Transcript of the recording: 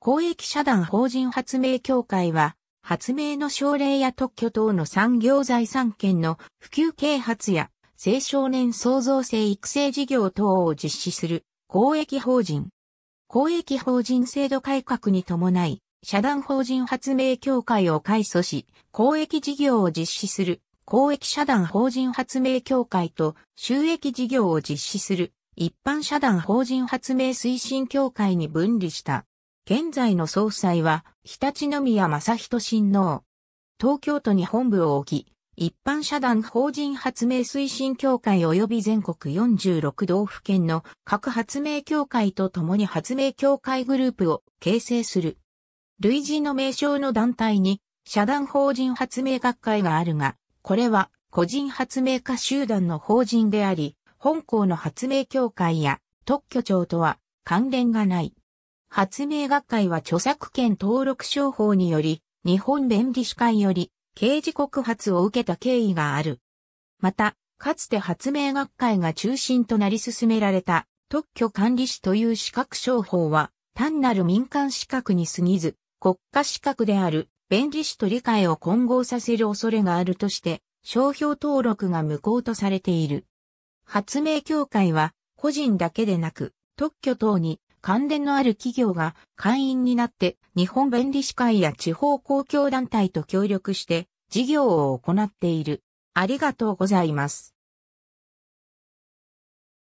公益社団法人発明協会は、発明の奨励や特許等の産業財産権の普及啓発や青少年創造性育成事業等を実施する公益法人。公益法人制度改革に伴い、社団法人発明協会を改組し、公益事業を実施する公益社団法人発明協会と収益事業を実施する一般社団法人発明推進協会に分離した。現在の総裁は、日立宮正人親王。東京都に本部を置き、一般社団法人発明推進協会及び全国46道府県の各発明協会と共に発明協会グループを形成する。類似の名称の団体に、社団法人発明学会があるが、これは個人発明家集団の法人であり、本校の発明協会や特許庁とは関連がない。発明学会は著作権登録商法により、日本弁理士会より刑事告発を受けた経緯がある。また、かつて発明学会が中心となり進められた特許管理士という資格商法は、単なる民間資格に過ぎず、国家資格である弁理士と理解を混合させる恐れがあるとして、商標登録が無効とされている。発明協会は、個人だけでなく、特許等に関連のある企業が会員になって日本弁理士会や地方公共団体と協力して事業を行っている。ありがとうございます。